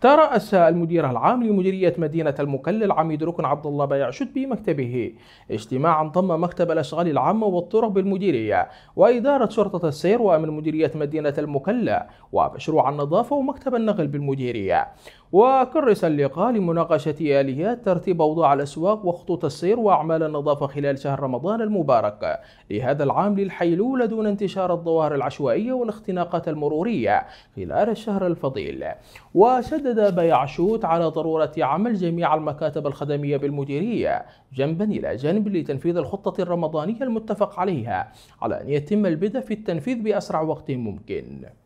ترأس المدير العام لمديرية مدينة المكلل العميد ركن عبد الله بايع شدبي مكتبه اجتماعا ضم مكتب الأشغال العامة والطرق بالمديرية وإدارة شرطة السير وأمن مديرية مدينة المكلة ومشروع النظافة ومكتب النقل بالمديرية وكرس اللقاء لمناقشة آليات ترتيب أوضاع الأسواق وخطوط السير وأعمال النظافة خلال شهر رمضان المبارك لهذا العام للحيلولة دون انتشار الظواهر العشوائية والاختناقات المرورية خلال الشهر الفضيل وشد شدد بيعشوت على ضرورة عمل جميع المكاتب الخدمية بالمديرية جنبا إلى جنب لتنفيذ الخطة الرمضانية المتفق عليها على أن يتم البدء في التنفيذ بأسرع وقت ممكن